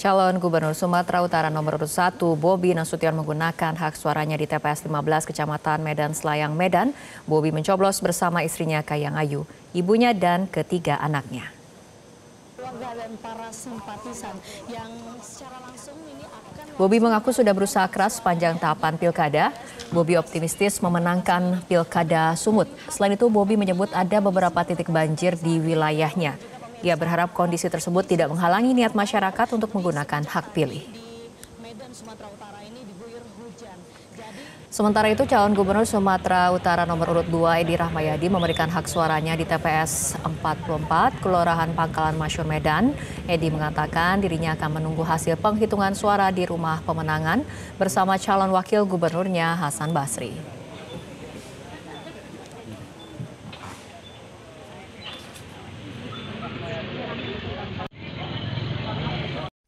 Calon Gubernur Sumatera Utara nomor urut 1, Bobi Nasution menggunakan hak suaranya di TPS 15 Kecamatan Medan Selayang, Medan. Bobi mencoblos bersama istrinya Kayang Ayu, ibunya dan ketiga anaknya. Bobi mengaku sudah berusaha keras sepanjang tahapan pilkada. Bobi optimistis memenangkan Pilkada Sumut. Selain itu, Bobi menyebut ada beberapa titik banjir di wilayahnya. Ia berharap kondisi tersebut tidak menghalangi niat masyarakat untuk menggunakan hak pilih. Sementara itu, calon gubernur Sumatera Utara nomor urut 2 Edi Rahmayadi memberikan hak suaranya di TPS 44, Kelurahan Pangkalan Masyur Medan. Edi mengatakan dirinya akan menunggu hasil penghitungan suara di rumah pemenangan bersama calon wakil gubernurnya Hasan Basri.